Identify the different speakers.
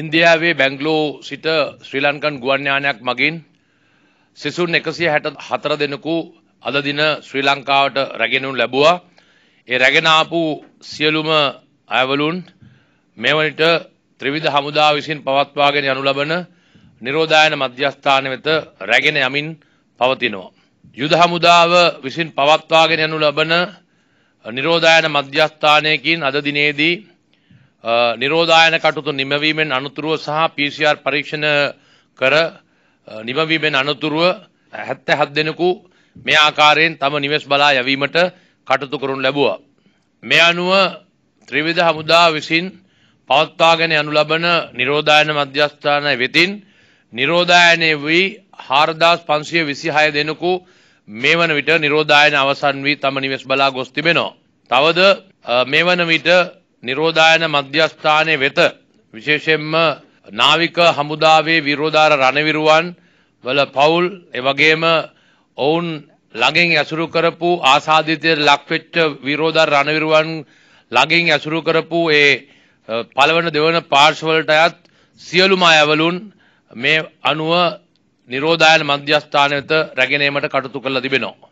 Speaker 1: ඉන්දියාවේ බැංගලෝ සිට ශ්‍රී ලංකන් ගුවන්යානයක් මගින් සිසුන් එකසිය හැට හතර දෙනකු අදදින ශ්‍රී ලංකාවට රැගෙනුන් ලැබවා ඒ රැගෙනාපු සියලුම ඇවලුන් මෙවනිට ත්‍රවිධ හමුදා විසින් පවත්වාගෙන යනු ලබන නිරෝධායන මධ්‍යස්ථාන වෙත රැගෙන යමින් පවතිනවා. යුද හමුදාව විසින් පවත්වාගෙන යනු ලබන නිරෝධායන මධ්‍යස්ථානයකින් අද දිනේදී නිරෝධායන කටයුතු නිමවීමෙන් අනතුරුව සහ PCR පරීක්ෂණ කර නිමවීමෙන් අනතුරුව 77 දෙනෙකු මේ ආකාරයෙන් තම නිවෙස් බලා යැවීමට කටයුතු කරනු ලැබුවා. මේ අනුව ත්‍රිවිධ හමුදා විසින් පවත්වාගෙන යනු ලබන නිරෝධායන මධ්‍යස්ථානය වෙතින් නිරෝධායනයේ වී 4526 දෙනෙකු මේ වන විට නිරෝධායන අවසන් වී තම නිවෙස් බලා ගොස් තිබෙනවා. තවද මේ වන විට නිරෝධායන මධ්‍යස්ථානයේ වෙත විශේෂයෙන්ම නාවික හමුදාවේ විරෝධාර රණවිරුවන් වල පවුල් එවගේම ඔවුන් ළඟින් ඇසුරු කරපු ආසාදිතයට ලක්වෙච්ච විරෝධාර රණවිරුවන් ළඟින් ඇසුරු කරපු ඒ පළවන දෙවන පාර්ශවලට අයත් සියලුම අයවලුන් මේ අනුව නිරෝධායන මධ්‍යස්ථානයට රැගෙනීමට කටයුතු කළා තිබෙනවා